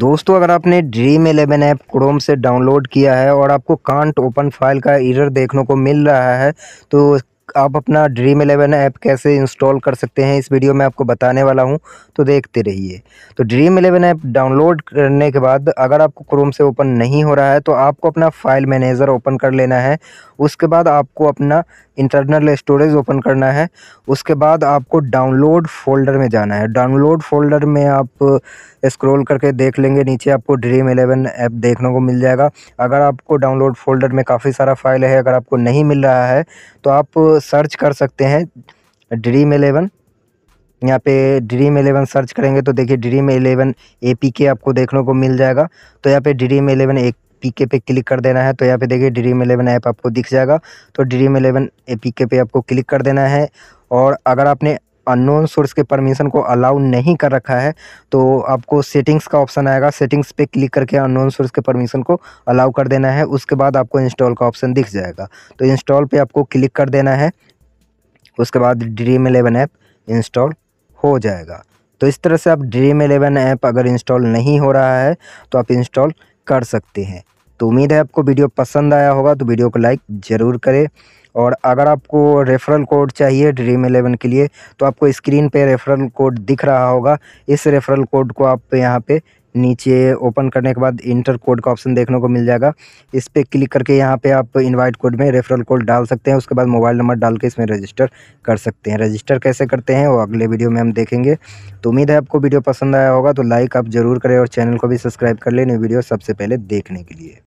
दोस्तों अगर आपने ड्रीम एलेवन ऐप क्रोम से डाउनलोड किया है और आपको कांट ओपन फाइल का इरर देखने को मिल रहा है तो आप अपना ड्रीम एलेवन ऐप कैसे इंस्टॉल कर सकते हैं इस वीडियो में आपको बताने वाला हूं तो देखते रहिए तो ड्रीम एलेवन ऐप डाउनलोड करने के बाद अगर आपको क्रोम से ओपन नहीं हो रहा है तो आपको अपना फाइल मैनेजर ओपन कर लेना है उसके बाद आपको अपना इंटरनल स्टोरेज ओपन करना है उसके बाद आपको डाउनलोड फोल्डर में जाना है डाउनलोड फोल्डर में आप स्क्रॉल करके देख लेंगे नीचे आपको ड्रीम इलेवन ऐप देखने को मिल जाएगा अगर आपको डाउनलोड फोल्डर में काफ़ी सारा फाइल है अगर आपको नहीं मिल रहा है तो आप सर्च कर सकते हैं ड्रीम इलेवन यहाँ पे ड्रीम एलेवन सर्च करेंगे तो देखिए ड्रीम एलेवन ए पी के आपको देखने को मिल जाएगा तो यहाँ पे ड्रीम एलेवन ए पी के पे क्लिक कर देना है तो यहाँ पे देखिए ड्रीम एलेवन ऐप आपको दिख जाएगा तो ड्रीम एलेवन ए पी के पे आपको क्लिक कर देना है और अगर आपने अननोन सोर्स के परमिशन को अलाउ नहीं कर रखा है तो आपको सेटिंग्स का ऑप्शन आएगा सेटिंग्स पे क्लिक करके अननोन सोर्स के परमिशन को अलाउ कर देना है उसके बाद आपको इंस्टॉल का ऑप्शन दिख जाएगा तो इंस्टॉल पे आपको क्लिक कर देना है उसके बाद ड्रीम एलेवन ऐप इंस्टॉल हो जाएगा तो इस तरह से आप ड्रीम एलेवन ऐप अगर इंस्टॉल नहीं हो रहा है तो आप इंस्टॉल कर सकते हैं तो उम्मीद है आपको वीडियो पसंद आया होगा तो वीडियो को लाइक ज़रूर करें और अगर आपको रेफरल कोड चाहिए ड्रीम एलेवन के लिए तो आपको स्क्रीन पे रेफरल कोड दिख रहा होगा इस रेफरल कोड को आप यहाँ पे नीचे ओपन करने के बाद इंटर कोड का ऑप्शन देखने को मिल जाएगा इस पर क्लिक करके यहाँ पे आप इनवाइट कोड में रेफरल कोड डाल सकते हैं उसके बाद मोबाइल नंबर डाल के इसमें रजिस्टर कर सकते हैं रजिस्टर कैसे करते हैं वो अगले वीडियो में हम देखेंगे तो उम्मीद है आपको वीडियो पसंद आया होगा तो लाइक आप ज़रूर करें और चैनल को भी सब्सक्राइब कर लें वीडियो सबसे पहले देखने के लिए